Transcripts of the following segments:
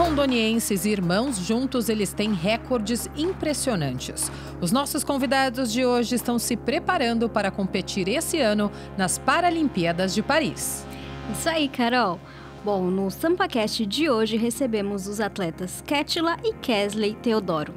Rondonienses e irmãos juntos, eles têm recordes impressionantes. Os nossos convidados de hoje estão se preparando para competir esse ano nas Paralimpíadas de Paris. Isso aí, Carol. Bom, no SampaCast de hoje recebemos os atletas Ketila e Kesley Teodoro.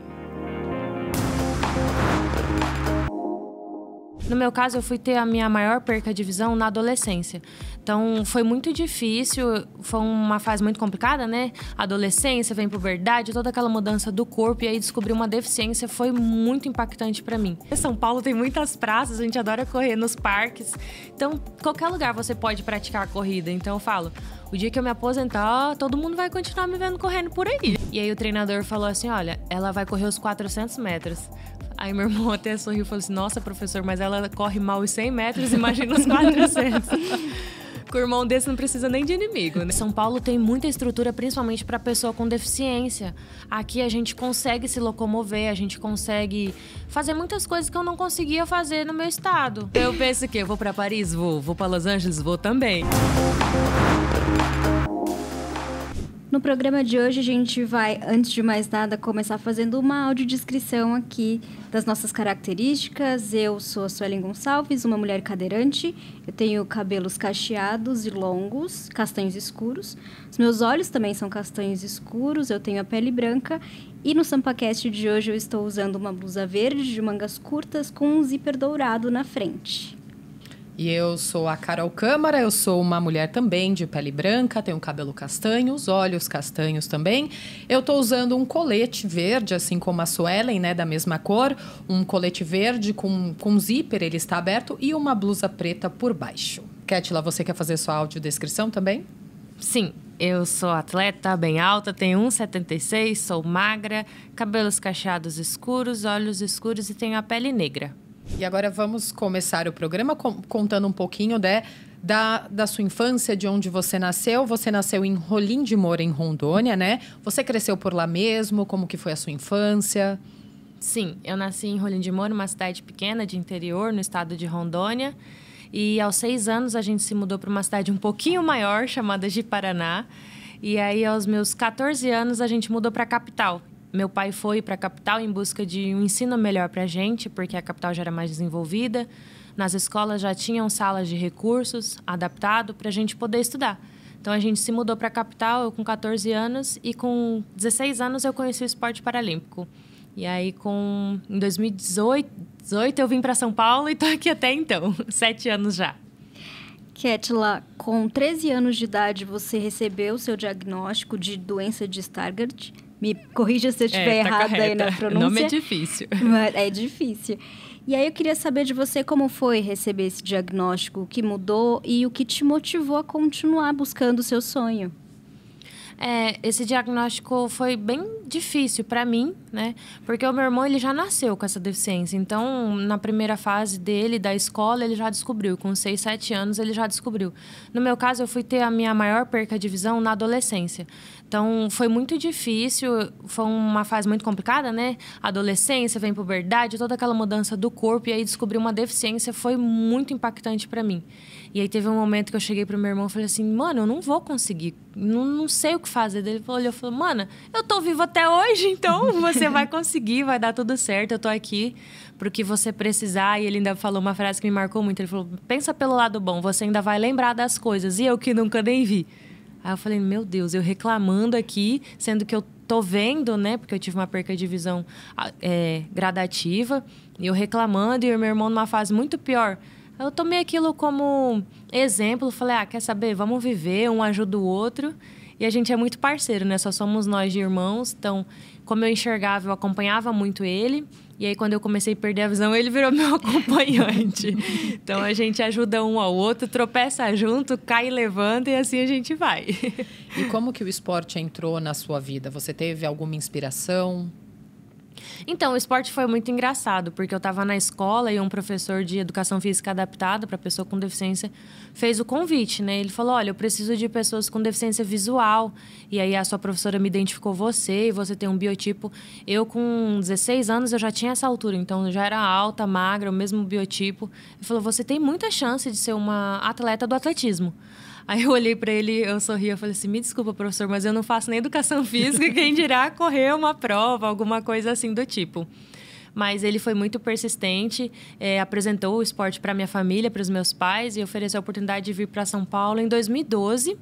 No meu caso, eu fui ter a minha maior perca de visão na adolescência. Então foi muito difícil, foi uma fase muito complicada, né? Adolescência, vem puberdade, toda aquela mudança do corpo e aí descobrir uma deficiência foi muito impactante para mim. São Paulo tem muitas praças, a gente adora correr nos parques. Então, qualquer lugar você pode praticar a corrida. Então eu falo, o dia que eu me aposentar, todo mundo vai continuar me vendo correndo por aí. E aí o treinador falou assim: olha, ela vai correr os 400 metros. Aí meu irmão até sorriu e falou assim: nossa, professor, mas ela corre mal os 100 metros, imagina os 400. Com o irmão desse não precisa nem de inimigo, né? São Paulo tem muita estrutura, principalmente para pessoa com deficiência. Aqui a gente consegue se locomover, a gente consegue fazer muitas coisas que eu não conseguia fazer no meu estado. Eu penso que eu vou para Paris, vou, vou para Los Angeles, vou também. Música no programa de hoje, a gente vai, antes de mais nada, começar fazendo uma audiodescrição aqui das nossas características. Eu sou a Suelen Gonçalves, uma mulher cadeirante. Eu tenho cabelos cacheados e longos, castanhos escuros. Os meus olhos também são castanhos escuros, eu tenho a pele branca. E no Sampacast de hoje, eu estou usando uma blusa verde de mangas curtas com um zíper dourado na frente. E eu sou a Carol Câmara, eu sou uma mulher também de pele branca, tenho cabelo castanho, os olhos castanhos também. Eu estou usando um colete verde, assim como a Suelen, né, da mesma cor, um colete verde com, com zíper, ele está aberto, e uma blusa preta por baixo. Ketila, você quer fazer sua audiodescrição também? Sim, eu sou atleta, bem alta, tenho 1,76, sou magra, cabelos cacheados escuros, olhos escuros e tenho a pele negra. E agora vamos começar o programa contando um pouquinho né, da, da sua infância, de onde você nasceu. Você nasceu em Rolim de Moura, em Rondônia, né? Você cresceu por lá mesmo? Como que foi a sua infância? Sim, eu nasci em Rolim de Moura, uma cidade pequena de interior, no estado de Rondônia. E aos seis anos a gente se mudou para uma cidade um pouquinho maior, chamada de Paraná. E aí, aos meus 14 anos, a gente mudou para a capital. Meu pai foi para a capital em busca de um ensino melhor para a gente, porque a capital já era mais desenvolvida. Nas escolas já tinham salas de recursos adaptado para a gente poder estudar. Então a gente se mudou para a capital, eu com 14 anos e com 16 anos eu conheci o esporte paralímpico. E aí com em 2018 18, eu vim para São Paulo e estou aqui até então, sete anos já. Ketla, com 13 anos de idade você recebeu seu diagnóstico de doença de Stargardt me corrija se eu é, estiver é, tá errada aí na pronúncia. O nome é difícil. Mas é difícil. E aí eu queria saber de você como foi receber esse diagnóstico, o que mudou e o que te motivou a continuar buscando o seu sonho. É, esse diagnóstico foi bem difícil para mim, né? Porque o meu irmão ele já nasceu com essa deficiência. Então, na primeira fase dele, da escola, ele já descobriu. Com 6, 7 anos, ele já descobriu. No meu caso, eu fui ter a minha maior perca de visão na adolescência. Então, foi muito difícil, foi uma fase muito complicada, né? Adolescência, vem puberdade, toda aquela mudança do corpo e aí descobrir uma deficiência foi muito impactante para mim. E aí teve um momento que eu cheguei pro meu irmão e falei assim: "Mano, eu não vou conseguir, não, não sei o que fazer". Ele olhou e falou: mano, eu tô vivo até hoje, então você vai conseguir, vai dar tudo certo, eu tô aqui pro que você precisar". E ele ainda falou uma frase que me marcou muito, ele falou: "Pensa pelo lado bom, você ainda vai lembrar das coisas". E eu que nunca nem vi. Aí eu falei, meu Deus, eu reclamando aqui, sendo que eu tô vendo, né? Porque eu tive uma perca de visão ah, é, gradativa. E eu reclamando, e o meu irmão numa fase muito pior. Eu tomei aquilo como exemplo, falei, ah, quer saber? Vamos viver, um ajuda o outro. E a gente é muito parceiro, né? Só somos nós de irmãos. Então, como eu enxergava, eu acompanhava muito ele. E aí, quando eu comecei a perder a visão, ele virou meu acompanhante. então, a gente ajuda um ao outro, tropeça junto, cai levando levanta e assim a gente vai. e como que o esporte entrou na sua vida? Você teve alguma inspiração? Então, o esporte foi muito engraçado, porque eu estava na escola e um professor de educação física adaptada para pessoa com deficiência fez o convite, né? Ele falou: "Olha, eu preciso de pessoas com deficiência visual". E aí a sua professora me identificou você e você tem um biotipo. Eu com 16 anos eu já tinha essa altura, então eu já era alta, magra, o mesmo biotipo. Ele falou: "Você tem muita chance de ser uma atleta do atletismo". Aí eu olhei para ele, eu sorri, eu falei assim: me desculpa, professor, mas eu não faço nem educação física, quem dirá correr uma prova, alguma coisa assim do tipo mas ele foi muito persistente, é, apresentou o esporte para minha família, para os meus pais e ofereceu a oportunidade de vir para São Paulo em 2012,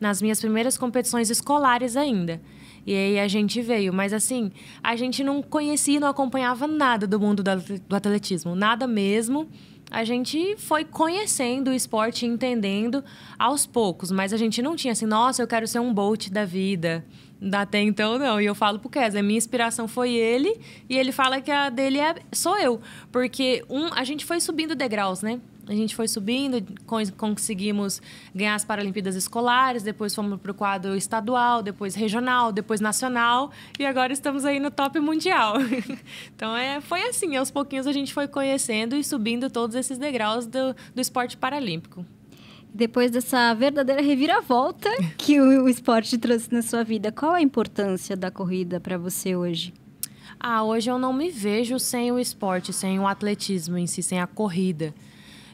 nas minhas primeiras competições escolares ainda. E aí a gente veio, mas assim, a gente não conhecia, não acompanhava nada do mundo do atletismo, nada mesmo a gente foi conhecendo o esporte, entendendo aos poucos, mas a gente não tinha assim, nossa, eu quero ser um Bolt da vida. Até então, não. E eu falo pro Kes, a minha inspiração foi ele, e ele fala que a dele é, sou eu. Porque um, a gente foi subindo degraus, né? a gente foi subindo, conseguimos ganhar as Paralimpíadas escolares, depois fomos para o quadro estadual, depois regional, depois nacional e agora estamos aí no top mundial. então é, foi assim, aos pouquinhos a gente foi conhecendo e subindo todos esses degraus do, do esporte paralímpico depois dessa verdadeira reviravolta que o, esporte trouxe na sua vida, qual a importância da corrida para você hoje? Ah, hoje eu não me vejo sem o esporte, sem o atletismo em si, sem a corrida.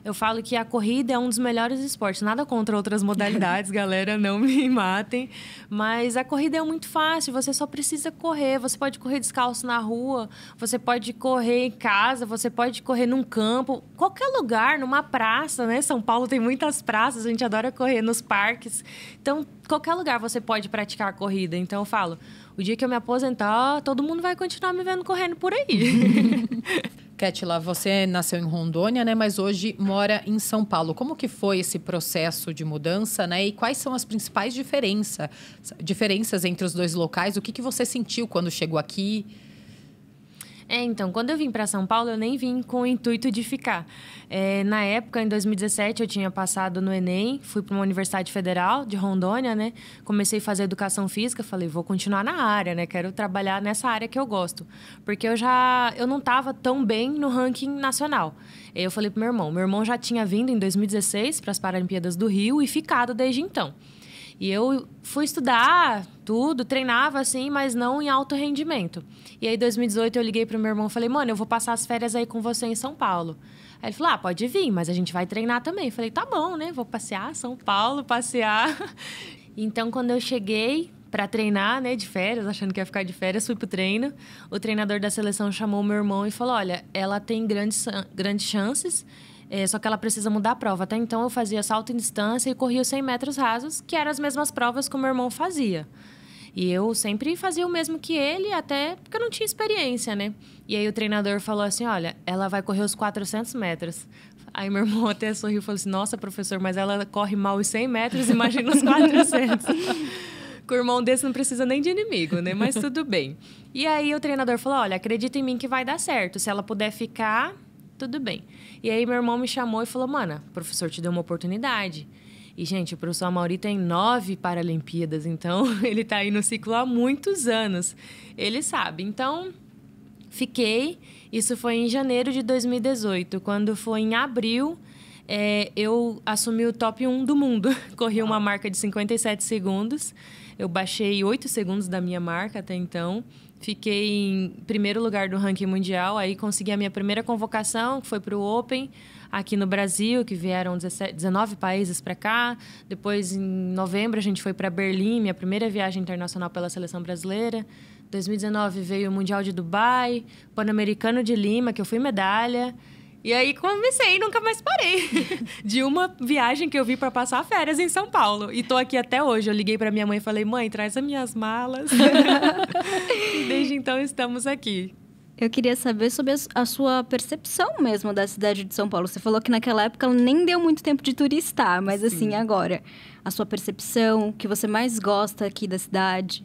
Eu falo que a corrida é um dos melhores esportes. Nada contra outras modalidades, galera, não me matem. Mas a corrida é muito fácil, você só precisa correr. Você pode correr descalço na rua, você pode correr em casa, você pode correr num campo, qualquer lugar, numa praça, né? São Paulo tem muitas praças, a gente adora correr nos parques. Então, qualquer lugar você pode praticar a corrida. Então, eu falo, o dia que eu me aposentar, todo mundo vai continuar me vendo correndo por aí. Ketila, você nasceu em Rondônia, né, mas hoje mora em São Paulo. Como que foi esse processo de mudança, né? E quais são as principais diferença, diferenças entre os dois locais? O que, que você sentiu quando chegou aqui? É, então, quando eu vim para São Paulo, eu nem vim com o intuito de ficar. É, na época, em 2017, eu tinha passado no Enem, fui para uma universidade federal de Rondônia, né? Comecei a fazer educação física, falei, vou continuar na área, né? Quero trabalhar nessa área que eu gosto. Porque eu já eu não estava tão bem no ranking nacional. Eu falei para meu irmão, meu irmão já tinha vindo em 2016 para as Paralimpíadas do Rio e ficado desde então. E eu fui estudar tudo, treinava assim, mas não em alto rendimento. E aí, em 2018, eu liguei pro meu irmão e falei, mano, eu vou passar as férias aí com você em São Paulo. Aí ele falou, ah, pode vir, mas a gente vai treinar também. Eu falei, tá bom, né? Vou passear São Paulo, passear. Então, quando eu cheguei para treinar, né, de férias, achando que ia ficar de férias, fui pro treino. O treinador da seleção chamou meu irmão e falou, olha, ela tem grandes, grandes chances é, só que ela precisa mudar a prova. Até então eu fazia salto em distância e corria os 100 metros rasos, que eram as mesmas provas que o meu irmão fazia. E eu sempre fazia o mesmo que ele, até porque eu não tinha experiência, né? E aí o treinador falou assim: olha, ela vai correr os 400 metros. Aí meu irmão até sorriu e falou assim: nossa, professor, mas ela corre mal os 100 metros, imagina os 400. Com o irmão desse não precisa nem de inimigo, né? Mas tudo bem. E aí o treinador falou: olha, acredita em mim que vai dar certo. Se ela puder ficar, tudo bem. E aí meu irmão me chamou e falou, mana, o professor te deu uma oportunidade. E, gente, o professor Mauri tem nove Paralimpíadas, então ele está aí no ciclo há muitos anos. Ele sabe. Então, fiquei. Isso foi em janeiro de 2018. Quando foi em abril, é, eu assumi o top 1 do mundo. Corri uma marca de 57 segundos. Eu baixei 8 segundos da minha marca até então. Fiquei em primeiro lugar do ranking mundial, aí consegui a minha primeira convocação, que foi para o Open aqui no Brasil, que vieram 17, 19 países para cá. Depois, em novembro, a gente foi para Berlim, minha primeira viagem internacional pela seleção brasileira. 2019 veio o Mundial de Dubai, Pan-Americano de Lima, que eu fui medalha. E aí comecei e nunca mais parei. De uma viagem que eu vi para passar férias em São Paulo. E tô aqui até hoje. Eu liguei para minha mãe e falei: "Mãe, traz as minhas malas". desde então estamos aqui. Eu queria saber sobre a sua percepção mesmo da cidade de São Paulo. Você falou que naquela época nem deu muito tempo de turistar, mas assim, Sim. assim, agora, a sua percepção, o que você mais gosta aqui da cidade?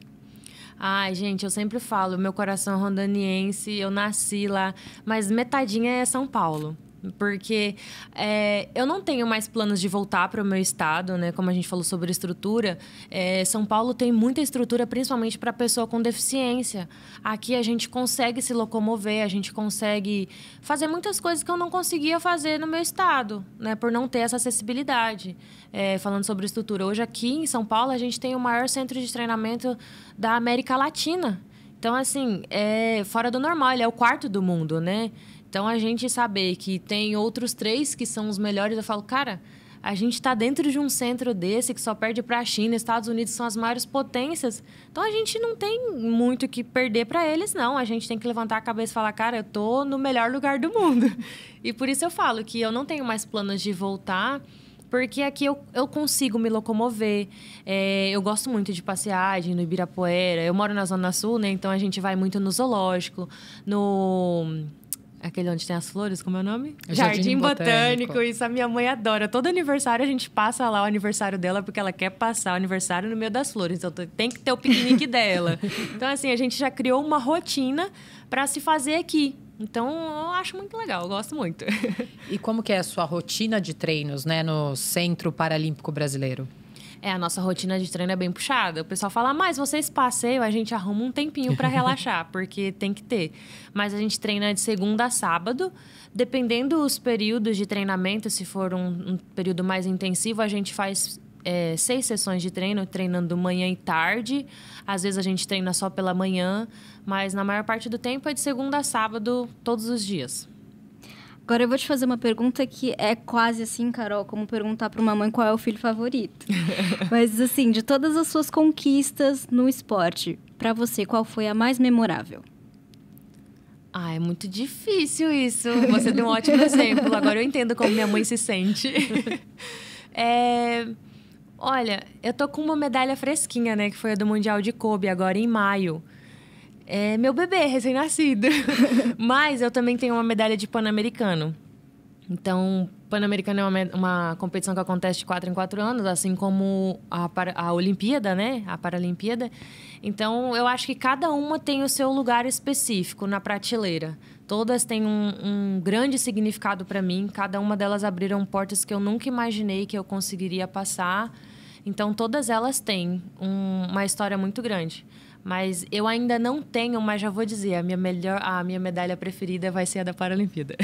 Ai, gente, eu sempre falo, meu coração é rondaniense, eu nasci lá, mas metadinha é São Paulo. Porque é, eu não tenho mais planos de voltar para o meu estado, né? Como a gente falou sobre estrutura, é, São Paulo tem muita estrutura, principalmente para pessoa com deficiência. Aqui a gente consegue se locomover, a gente consegue fazer muitas coisas que eu não conseguia fazer no meu estado, né? Por não ter essa acessibilidade. É, falando sobre estrutura, hoje aqui em São Paulo a gente tem o maior centro de treinamento da América Latina. Então, assim, é fora do normal, ele é o quarto do mundo, né? Então a gente saber que tem outros três que são os melhores, eu falo, cara, a gente está dentro de um centro desse que só perde para a China, Estados Unidos são as maiores potências. Então a gente não tem muito que perder para eles, não. A gente tem que levantar a cabeça e falar, cara, eu tô no melhor lugar do mundo. E por isso eu falo que eu não tenho mais planos de voltar. Porque aqui eu, eu consigo me locomover. É, eu gosto muito de passeagem no Ibirapuera. Eu moro na Zona Sul, né? Então a gente vai muito no zoológico, no aquele onde tem as flores, como é o nome? Jardim, Jardim Botânico. Botânico. Isso a minha mãe adora. Todo aniversário a gente passa lá o aniversário dela, porque ela quer passar o aniversário no meio das flores. Então tem que ter o piquenique dela. Então, assim, a gente já criou uma rotina para se fazer aqui. Então, eu acho muito legal, eu gosto muito. e como que é a sua rotina de treinos, né, no Centro Paralímpico Brasileiro? É, a nossa rotina de treino é bem puxada. O pessoal fala, mas vocês passeiam, a gente arruma um tempinho para relaxar, porque tem que ter. Mas a gente treina de segunda a sábado. Dependendo dos períodos de treinamento, se for um, um período mais intensivo, a gente faz é, seis sessões de treino, treinando manhã e tarde. Às vezes a gente treina só pela manhã, mas na maior parte do tempo é de segunda a sábado, todos os dias. Agora eu vou te fazer uma pergunta que é quase assim, Carol, como perguntar para uma mãe qual é o filho favorito. Mas assim, de todas as suas conquistas no esporte, para você qual foi a mais memorável? Ah, é muito difícil isso. Você deu um ótimo exemplo. Agora eu entendo como minha mãe se sente. É... Olha, eu tô com uma medalha fresquinha, né? Que foi a do Mundial de Kobe, agora em maio é meu bebê recém-nascido. Mas eu também tenho uma medalha de pan-americano. Então, Pan-Americano é uma, uma, competição que acontece de quatro em quatro anos, assim como a, a Olimpíada, né? A Paralimpíada. Então, eu acho que cada uma tem o seu lugar específico na prateleira. Todas têm um, um grande significado para mim. Cada uma delas abriram portas que eu nunca imaginei que eu conseguiria passar. Então, todas elas têm um, uma história muito grande. Mas eu ainda não tenho, mas já vou dizer, a minha melhor, a minha medalha preferida vai ser a da Paralimpíada.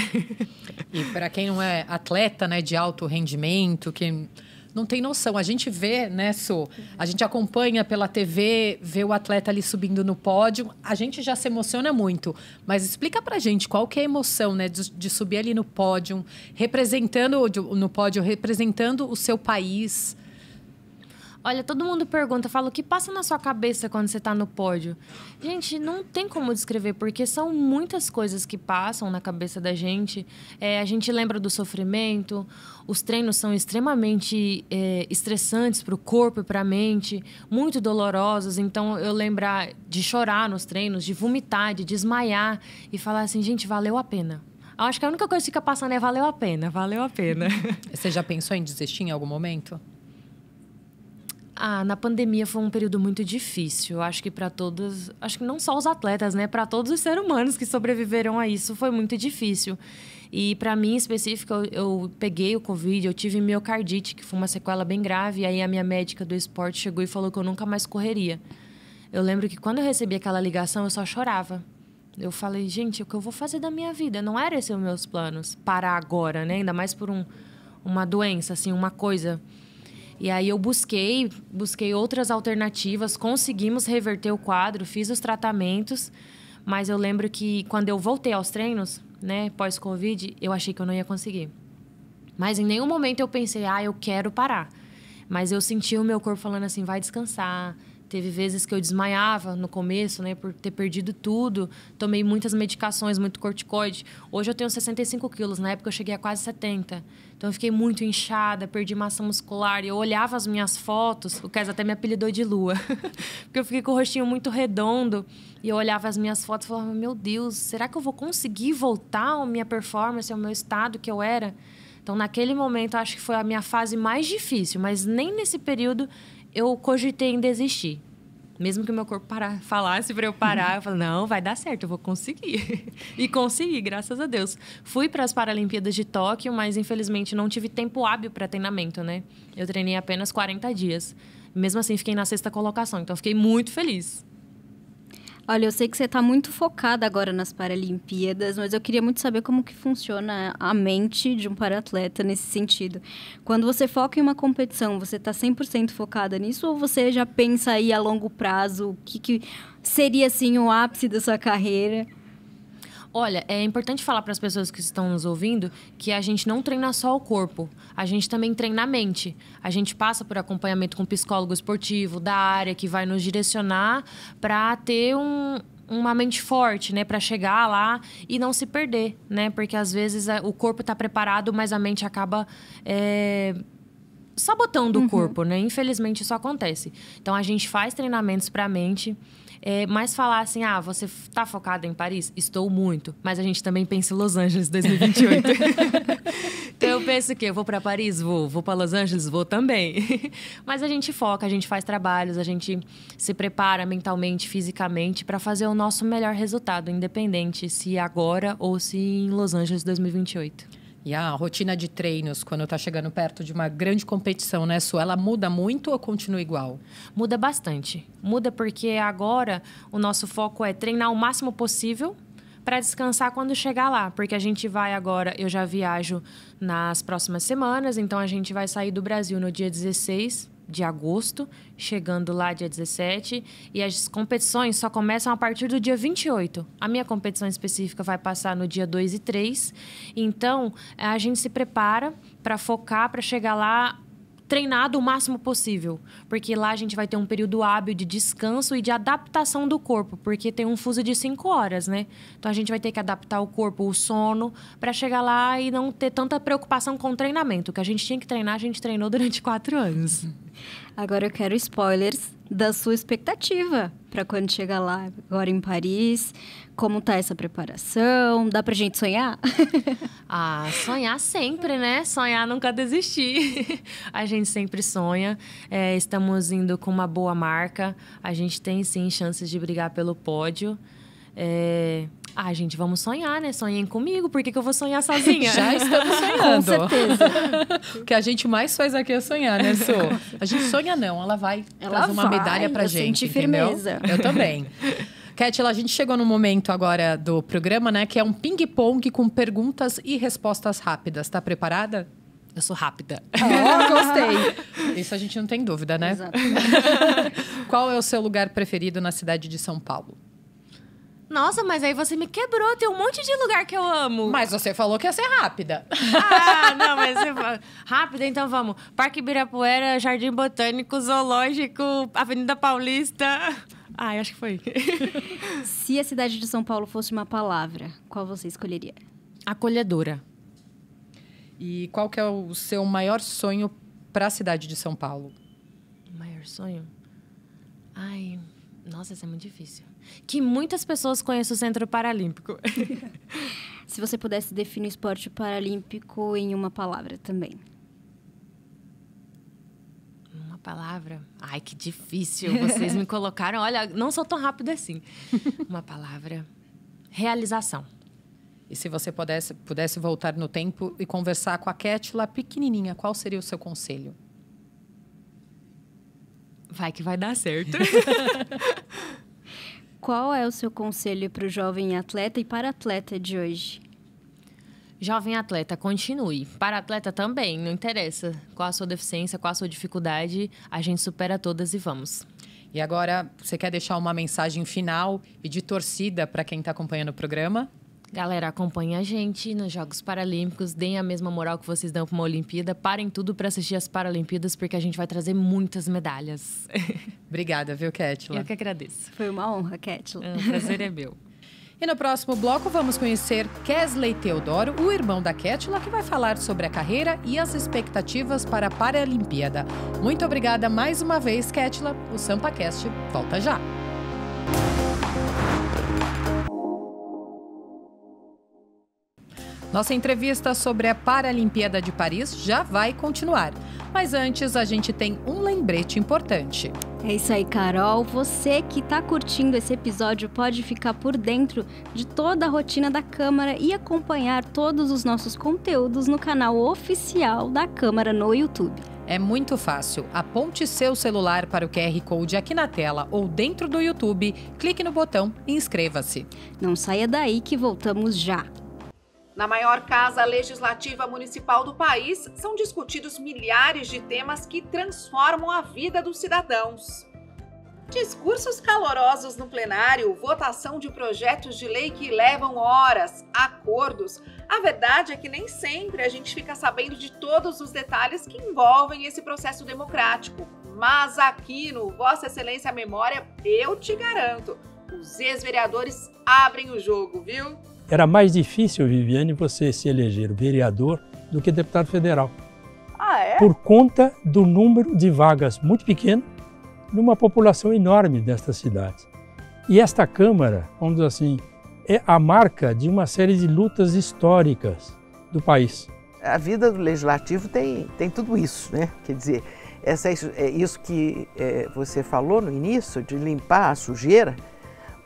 e para quem não é atleta, né, de alto rendimento, que não tem noção. A gente vê, né, Su? A gente acompanha pela TV, vê o atleta ali subindo no pódio. A gente já se emociona muito. Mas explica pra gente qual que é a emoção, né, de, de subir ali no pódio, representando, no pódio, representando o seu país. Olha, todo mundo pergunta, fala o que passa na sua cabeça quando você está no pódio. Gente, não tem como descrever, porque são muitas coisas que passam na cabeça da gente. É, a gente lembra do sofrimento, os treinos são extremamente é, estressantes para o corpo e para a mente, muito dolorosos. Então, eu lembrar de chorar nos treinos, de vomitar, de desmaiar e falar assim, gente, valeu a pena. acho que a única coisa que fica passando é valeu a pena, valeu a pena. Você já pensou em desistir em algum momento? Ah, na pandemia foi um período muito difícil. Acho que para todos, acho que não só os atletas, né, para todos os seres humanos que sobreviveram a isso, foi muito difícil. E para mim em específico, eu, eu, peguei o Covid, eu tive miocardite, que foi uma sequela bem grave. E aí a minha médica do esporte chegou e falou que eu nunca mais correria. Eu lembro que quando eu recebi aquela ligação, eu só chorava. Eu falei, gente, o que eu vou fazer da minha vida? Não era esse os meus planos, parar agora, né? Ainda mais por um, uma doença, assim, uma coisa e aí eu busquei, busquei outras alternativas, conseguimos reverter o quadro, fiz os tratamentos, mas eu lembro que quando eu voltei aos treinos, né, pós-Covid, eu achei que eu não ia conseguir. Mas em nenhum momento eu pensei, ah, eu quero parar. Mas eu senti o meu corpo falando assim, vai descansar, Teve vezes que eu desmaiava no começo, né, por ter perdido tudo. Tomei muitas medicações, muito corticoide. Hoje eu tenho 65 quilos, na época eu cheguei a quase 70. Então eu fiquei muito inchada, perdi massa muscular. E eu olhava as minhas fotos, o Cas até me apelidou de lua, porque eu fiquei com o rostinho muito redondo. E eu olhava as minhas fotos e falava: Meu Deus, será que eu vou conseguir voltar à minha performance, ao meu estado que eu era? Então, naquele momento, acho que foi a minha fase mais difícil, mas nem nesse período eu cogitei em desistir. Mesmo que o meu corpo parar, falasse para eu parar, eu falei, não, vai dar certo, eu vou conseguir. e consegui, graças a Deus. Fui para as Paralimpíadas de Tóquio, mas infelizmente não tive tempo hábil para treinamento, né? Eu treinei apenas 40 dias. Mesmo assim, fiquei na sexta colocação, então fiquei muito feliz. Olha, eu sei que você está muito focada agora nas Paralimpíadas, mas eu queria muito saber como que funciona a mente de um paraatleta nesse sentido. Quando você foca em uma competição, você está 100% focada nisso ou você já pensa aí a longo prazo o que, que seria, assim, o ápice da sua carreira? Olha, é importante falar para as pessoas que estão nos ouvindo que a gente não treina só o corpo, a gente também treina a mente. A gente passa por acompanhamento com psicólogo esportivo da área que vai nos direcionar para ter um, uma mente forte, né, para chegar lá e não se perder, né? Porque às vezes o corpo está preparado, mas a mente acaba é sabotando uhum. o corpo, né? Infelizmente isso acontece. Então a gente faz treinamentos para a mente é, mais falar assim: ah, você está focada em Paris? Estou muito. Mas a gente também pensa em Los Angeles 2028. então eu penso que eu vou para Paris? Vou. Vou para Los Angeles? Vou também. mas a gente foca, a gente faz trabalhos, a gente se prepara mentalmente, fisicamente para fazer o nosso melhor resultado, independente se agora ou se em Los Angeles 2028. E a rotina de treinos, quando está chegando perto de uma grande competição, né, Su, ela muda muito ou continua igual? Muda bastante. Muda porque agora o nosso foco é treinar o máximo possível para descansar quando chegar lá, porque a gente vai agora, eu já viajo nas próximas semanas, então a gente vai sair do Brasil no dia 16 de agosto, chegando lá dia 17, e as competições só começam a partir do dia 28. A minha competição específica vai passar no dia 2 e 3. Então, a gente se prepara para focar, para chegar lá treinado o máximo possível, porque lá a gente vai ter um período hábil de descanso e de adaptação do corpo, porque tem um fuso de 5 horas, né? Então a gente vai ter que adaptar o corpo, o sono, para chegar lá e não ter tanta preocupação com o treinamento, que a gente tinha que treinar, a gente treinou durante quatro anos. Agora eu quero spoilers da sua expectativa para quando chegar lá, agora em Paris. Como tá essa preparação? Dá pra gente sonhar? ah, sonhar sempre, né? Sonhar nunca desistir. a gente sempre sonha. É, estamos indo com uma boa marca. A gente tem sim chances de brigar pelo pódio. É, ah, gente, vamos sonhar, né? Sonhem comigo, por que, que eu vou sonhar sozinha? Já estamos sonhando. Com certeza. o que a gente mais faz aqui é sonhar, né, Su? A gente sonha não, ela vai ela traz uma vai, medalha pra eu gente. firmeza. Entendeu? Eu também. Ketila, a gente chegou no momento agora do programa, né? Que é um ping-pong com perguntas e respostas rápidas. Tá preparada? Eu sou rápida. Oh, gostei. Isso a gente não tem dúvida, né? Exato. Qual é o seu lugar preferido na cidade de São Paulo? Nossa, mas aí você me quebrou. Tem um monte de lugar que eu amo. Mas você falou que ia ser rápida. Ah, não, mas você falou. Rápida, então vamos. Parque Ibirapuera, Jardim Botânico, Zoológico, Avenida Paulista. Ah, acho que foi. Se a cidade de São Paulo fosse uma palavra, qual você escolheria? Acolhedora. E qual que é o seu maior sonho para a cidade de São Paulo? maior sonho? Ai, nossa, isso é muito difícil. Que muitas pessoas conhecem o Centro Paralímpico. Se você pudesse definir o esporte paralímpico em uma palavra também. Uma palavra? Ai, que difícil. Vocês me colocaram. Olha, não sou tão rápida assim. Uma palavra. Realização. E se você pudesse, pudesse voltar no tempo e conversar com a Ketla pequenininha, qual seria o seu conselho? Vai que vai dar certo. Qual é o seu conselho para o jovem atleta e para atleta de hoje? Jovem atleta, continue. Para atleta também, não interessa qual a sua deficiência, qual a sua dificuldade, a gente supera todas e vamos. E agora, você quer deixar uma mensagem final e de torcida para quem está acompanhando o programa? Galera, acompanha a gente nos Jogos Paralímpicos, deem a mesma moral que vocês dão para uma Olimpíada, parem tudo para assistir as Paralimpíadas, porque a gente vai trazer muitas medalhas. Obrigada, viu, Ketla? Eu que agradeço. Foi uma honra, Ketla. O prazer é meu. E no próximo bloco vamos conhecer Kesley Teodoro, o irmão da Ketla, que vai falar sobre a carreira e as expectativas para a Paralimpíada. Muito obrigada mais uma vez, Ketla. O SampaCast volta já. Nossa entrevista sobre a Paralimpíada de Paris já vai continuar. Mas antes, a gente tem um lembrete importante. É isso aí, Carol. Você que está curtindo esse episódio pode ficar por dentro de toda a rotina da Câmara e acompanhar todos os nossos conteúdos no canal oficial da Câmara no YouTube. É muito fácil. Aponte seu celular para o QR Code aqui na tela ou dentro do YouTube, clique no botão e inscreva-se. Não saia daí que voltamos já. Na maior casa legislativa municipal do país, são discutidos milhares de temas que transformam a vida dos cidadãos. Discursos calorosos no plenário, votação de projetos de lei que levam horas, acordos. A verdade é que nem sempre a gente fica sabendo de todos os detalhes que envolvem esse processo democrático. Mas aqui no Vossa Excelência Memória, eu te garanto, os ex-vereadores abrem o jogo, viu? Era mais difícil, Viviane, você se eleger vereador do que deputado federal. Ah, é? Por conta do número de vagas muito pequeno numa população enorme desta cidade E esta Câmara, vamos dizer assim, é a marca de uma série de lutas históricas do país. A vida do legislativo tem, tem tudo isso, né? Quer dizer, essa, é isso é que é, você falou no início, de limpar a sujeira,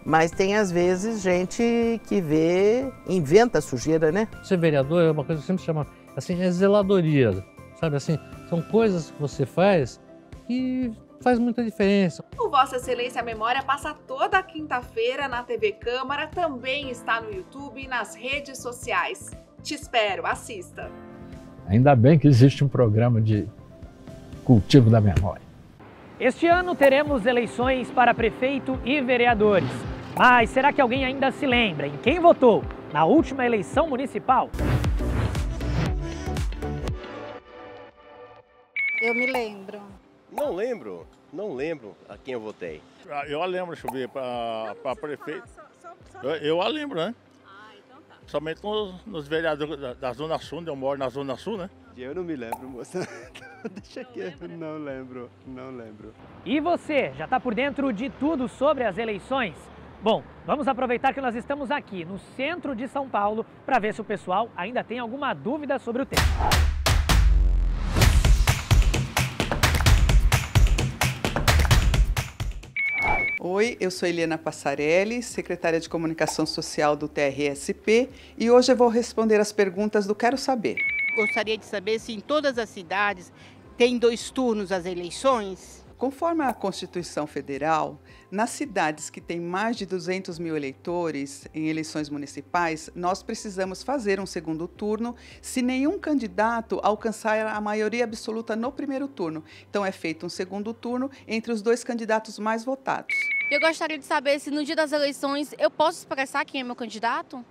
mas tem, às vezes, gente que vê, inventa sujeira, né? Ser vereador é uma coisa que sempre chama, assim, é zeladoria, sabe? Assim, são coisas que você faz que faz muita diferença. O Vossa Excelência Memória passa toda quinta-feira na TV Câmara, também está no YouTube e nas redes sociais. Te espero, assista. Ainda bem que existe um programa de cultivo da memória. Este ano teremos eleições para prefeito e vereadores. Mas será que alguém ainda se lembra em quem votou na última eleição municipal? Eu me lembro. Não lembro, não lembro a quem eu votei. Ah, eu a lembro, deixa eu ver, para prefeito. Eu, eu a lembro, né? Ah, então tá. Somente nos, nos vereadores da, da, Zona Sul, onde eu moro, na Zona Sul, né? Eu não me lembro, moça. Deixa aqui. Não lembro, não lembro. E você, já está por dentro de tudo sobre as eleições? Bom, vamos aproveitar que nós estamos aqui no centro de São Paulo para ver se o pessoal ainda tem alguma dúvida sobre o tema. Oi, eu sou Helena Passarelli, secretária de Comunicação Social do TRSP, e hoje eu vou responder as perguntas do Quero Saber. Gostaria de saber se em todas as cidades tem dois turnos as eleições? Conforme a Constituição Federal, nas cidades que têm mais de 200 mil eleitores em eleições municipais, nós precisamos fazer um segundo turno se nenhum candidato alcançar a maioria absoluta no primeiro turno. Então é feito um segundo turno entre os dois candidatos mais votados. Eu gostaria de saber se no dia das eleições eu posso expressar quem é meu candidato?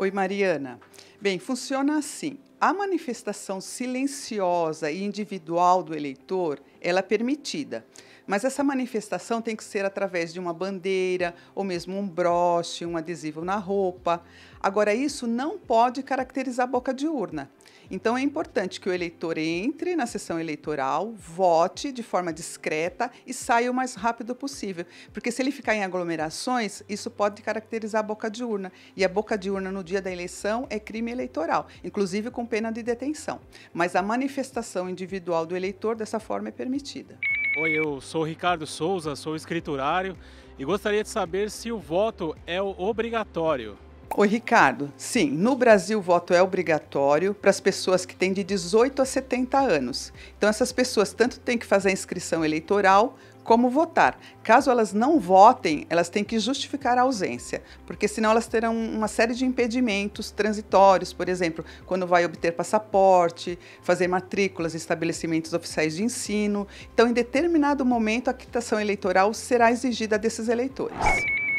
Oi, Mariana. Bem, funciona assim. A manifestação silenciosa e individual do eleitor, ela é permitida. Mas essa manifestação tem que ser através de uma bandeira ou mesmo um broche, um adesivo na roupa. Agora, isso não pode caracterizar a boca de urna. Então é importante que o eleitor entre na sessão eleitoral, vote de forma discreta e saia o mais rápido possível. Porque se ele ficar em aglomerações, isso pode caracterizar a boca de urna. E a boca de urna no dia da eleição é crime eleitoral, inclusive com pena de detenção. Mas a manifestação individual do eleitor dessa forma é permitida. Oi, eu sou Ricardo Souza, sou escriturário e gostaria de saber se o voto é obrigatório. Oi, Ricardo. Sim, no Brasil o voto é obrigatório para as pessoas que têm de 18 a 70 anos. Então, essas pessoas tanto têm que fazer a inscrição eleitoral como votar. Caso elas não votem, elas têm que justificar a ausência, porque senão elas terão uma série de impedimentos transitórios, por exemplo, quando vai obter passaporte, fazer matrículas em estabelecimentos oficiais de ensino. Então, em determinado momento, a quitação eleitoral será exigida desses eleitores.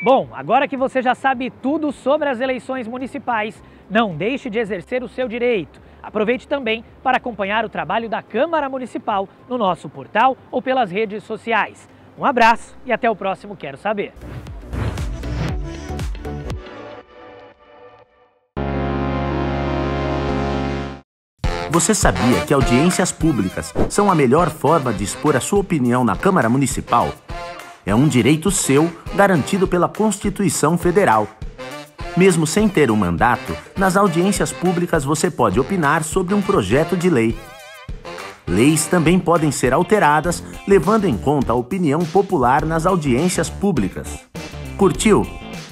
Bom, agora que você já sabe tudo sobre as eleições municipais, não deixe de exercer o seu direito. Aproveite também para acompanhar o trabalho da Câmara Municipal no nosso portal ou pelas redes sociais. Um abraço e até o próximo Quero Saber. Você sabia que audiências públicas são a melhor forma de expor a sua opinião na Câmara Municipal? É um direito seu garantido pela Constituição Federal. Mesmo sem ter um mandato, nas audiências públicas você pode opinar sobre um projeto de lei. Leis também podem ser alteradas, levando em conta a opinião popular nas audiências públicas. Curtiu?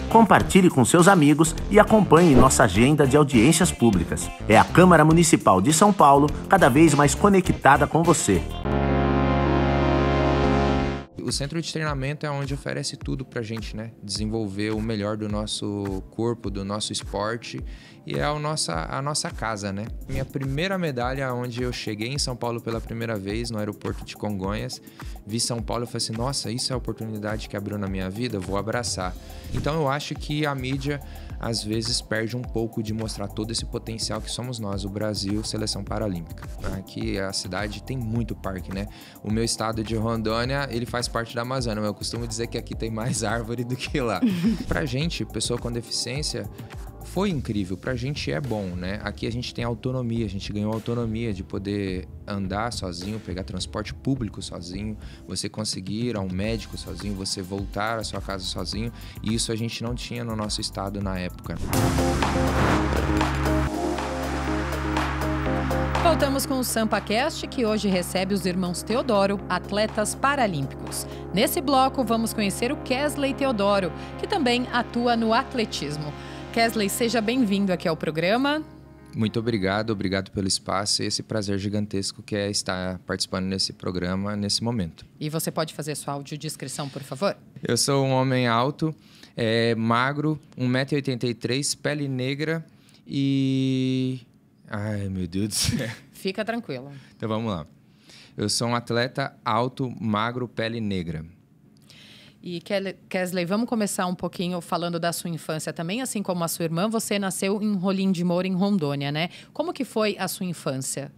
Compartilhe com seus amigos e acompanhe nossa agenda de audiências públicas. É a Câmara Municipal de São Paulo, cada vez mais conectada com você o centro de treinamento é onde oferece tudo pra gente, né? Desenvolver o melhor do nosso corpo, do nosso esporte e é a nossa, a nossa casa, né? Minha primeira medalha, onde eu cheguei em São Paulo pela primeira vez, no aeroporto de Congonhas, vi São Paulo e falei assim: nossa, isso é a oportunidade que abriu na minha vida, vou abraçar. Então eu acho que a mídia às vezes perde um pouco de mostrar todo esse potencial que somos nós, o Brasil, seleção paralímpica. Aqui né? a cidade tem muito parque, né? O meu estado de Rondônia, ele faz parte da Amazônia, mas eu costumo dizer que aqui tem mais árvore do que lá. Pra gente, pessoa com deficiência, foi incrível, pra gente é bom, né? Aqui a gente tem autonomia, a gente ganhou autonomia de poder andar sozinho, pegar transporte público sozinho, você conseguir ir a um médico sozinho, você voltar à sua casa sozinho, e isso a gente não tinha no nosso estado na época. Voltamos com o SampaCast, que hoje recebe os irmãos Teodoro, atletas paralímpicos. Nesse bloco, vamos conhecer o Kesley Teodoro, que também atua no atletismo. Kesley, seja bem-vindo aqui ao programa. Muito obrigado, obrigado pelo espaço e esse prazer gigantesco que é estar participando nesse programa nesse momento. E você pode fazer sua audiodescrição, por favor? Eu sou um homem alto, é, magro, 1,83m, pele negra e. Ai, meu Deus do céu. Fica tranquilo. Então vamos lá. Eu sou um atleta alto, magro, pele negra. E Kesley, vamos começar um pouquinho falando da sua infância também, assim como a sua irmã, você nasceu em Rolim de Moura, em Rondônia, né? Como que foi a sua infância?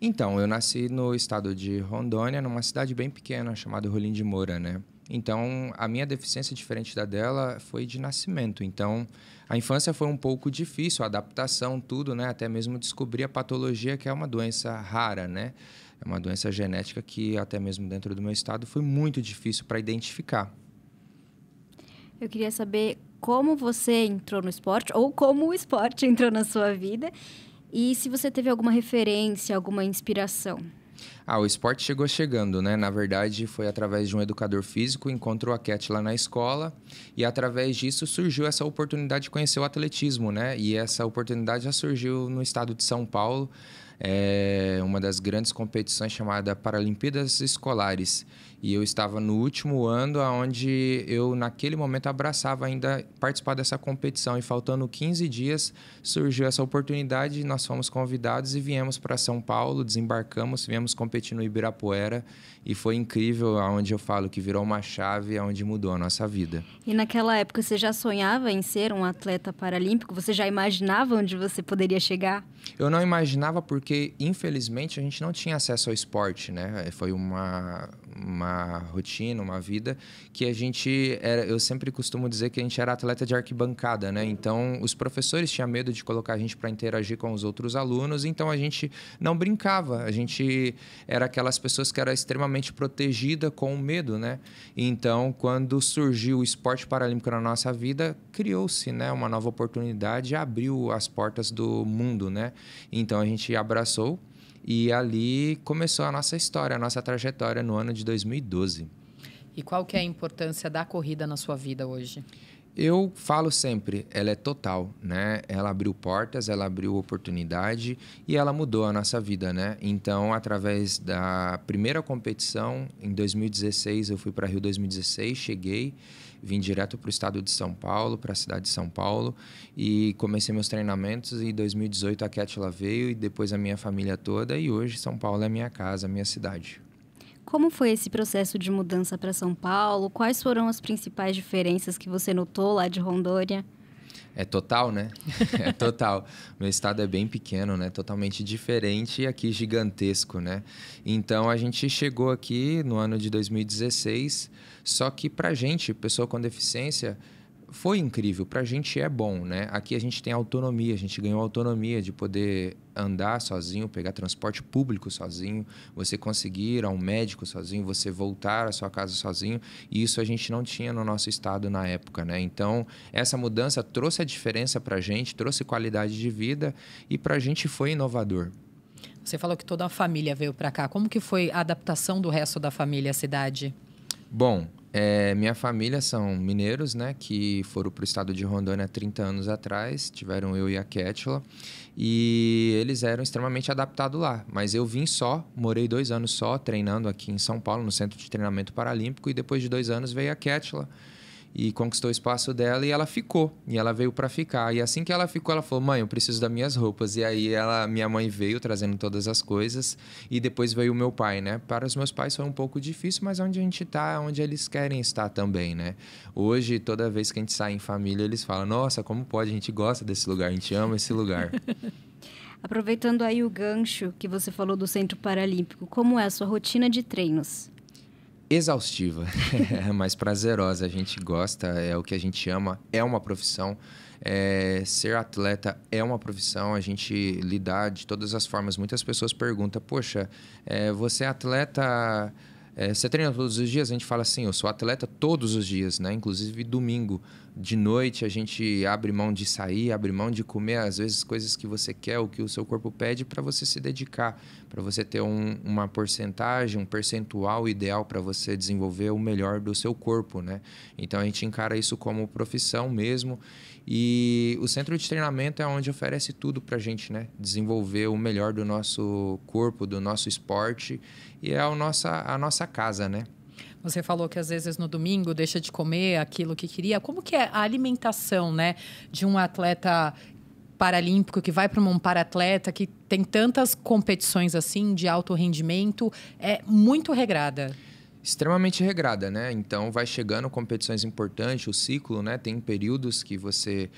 Então, eu nasci no estado de Rondônia, numa cidade bem pequena chamada Rolim de Moura, né? Então, a minha deficiência diferente da dela foi de nascimento. Então, a infância foi um pouco difícil, a adaptação, tudo, né? Até mesmo descobrir a patologia, que é uma doença rara, né? É uma doença genética que, até mesmo dentro do meu estado, foi muito difícil para identificar. Eu queria saber como você entrou no esporte ou como o esporte entrou na sua vida e se você teve alguma referência, alguma inspiração. Ah, o esporte chegou chegando, né? Na verdade, foi através de um educador físico, encontrou a Cat lá na escola e através disso surgiu essa oportunidade de conhecer o atletismo, né? E essa oportunidade já surgiu no estado de São Paulo é, uma das grandes competições chamada Paralimpíadas Escolares, e eu estava no último ano, onde eu, naquele momento, abraçava ainda participar dessa competição. E faltando 15 dias, surgiu essa oportunidade, nós fomos convidados e viemos para São Paulo, desembarcamos, viemos competir no Ibirapuera. E foi incrível, aonde eu falo que virou uma chave, onde mudou a nossa vida. E naquela época, você já sonhava em ser um atleta paralímpico? Você já imaginava onde você poderia chegar? Eu não imaginava porque, infelizmente, a gente não tinha acesso ao esporte, né? Foi uma uma rotina, uma vida que a gente era, eu sempre costumo dizer que a gente era atleta de arquibancada, né? Então os professores tinham medo de colocar a gente para interagir com os outros alunos, então a gente não brincava, a gente era aquelas pessoas que era extremamente protegida com o medo, né? Então quando surgiu o esporte paralímpico na nossa vida, criou-se, né, uma nova oportunidade, abriu as portas do mundo, né? Então a gente abraçou e ali começou a nossa história, a nossa trajetória no ano de 2012. E qual que é a importância da corrida na sua vida hoje? Eu falo sempre, ela é total, né? Ela abriu portas, ela abriu oportunidade e ela mudou a nossa vida, né? Então, através da primeira competição em 2016, eu fui para Rio 2016, cheguei, vim direto para o estado de São Paulo, para a cidade de São Paulo e comecei meus treinamentos. Em 2018 a Ketla veio e depois a minha família toda e hoje São Paulo é minha casa, minha cidade. Como foi esse processo de mudança para São Paulo? Quais foram as principais diferenças que você notou lá de Rondônia? É total, né? É total. Meu estado é bem pequeno, né? Totalmente diferente e aqui gigantesco, né? Então a gente chegou aqui no ano de 2016, só que pra gente, pessoa com deficiência, foi incrível. Para a gente é bom, né? Aqui a gente tem autonomia, a gente ganhou autonomia de poder andar sozinho, pegar transporte público sozinho, você conseguir ir a um médico sozinho, você voltar à sua casa sozinho. E isso a gente não tinha no nosso estado na época, né? Então, essa mudança trouxe a diferença para a gente, trouxe qualidade de vida e para a gente foi inovador. Você falou que toda a família veio para cá. Como que foi a adaptação do resto da família à cidade? Bom, é, minha família são mineiros, né? Que foram para o estado de Rondônia 30 anos atrás, tiveram eu e a Ketla. E eles eram extremamente adaptados lá. Mas eu vim só, morei dois anos só, treinando aqui em São Paulo, no Centro de Treinamento Paralímpico. E depois de dois anos veio a Ketla e conquistou o espaço dela e ela ficou. E ela veio para ficar. E assim que ela ficou, ela falou: "Mãe, eu preciso das minhas roupas". E aí ela, minha mãe veio trazendo todas as coisas e depois veio o meu pai, né? Para os meus pais foi um pouco difícil, mas onde a gente tá, onde eles querem estar também, né? Hoje, toda vez que a gente sai em família, eles falam: "Nossa, como pode? A gente gosta desse lugar, a gente ama esse lugar". Aproveitando aí o gancho que você falou do Centro Paralímpico, como é a sua rotina de treinos? exaustiva, mas prazerosa. A gente gosta, é o que a gente ama, é uma profissão. É, ser atleta é uma profissão, a gente lidar de todas as formas. Muitas pessoas perguntam: Poxa, é, você é atleta. É, você treina todos os dias? A gente fala assim: Eu sou atleta todos os dias, né? inclusive domingo de noite a gente abre mão de sair, abre mão de comer, às vezes coisas que você quer, o que o seu corpo pede, para você se dedicar, para você ter um, uma porcentagem, um percentual ideal para você desenvolver o melhor do seu corpo, né? Então a gente encara isso como profissão mesmo. E o centro de treinamento é onde oferece tudo para a gente, né? Desenvolver o melhor do nosso corpo, do nosso esporte e é a nossa, a nossa casa, né? Você falou que às vezes no domingo deixa de comer aquilo que queria. Como que é a alimentação, né, de um atleta paralímpico que vai para um paratleta que tem tantas competições assim de alto rendimento é muito regrada? extremamente regrada, né? Então vai chegando competições importantes, o ciclo, né? Tem períodos que você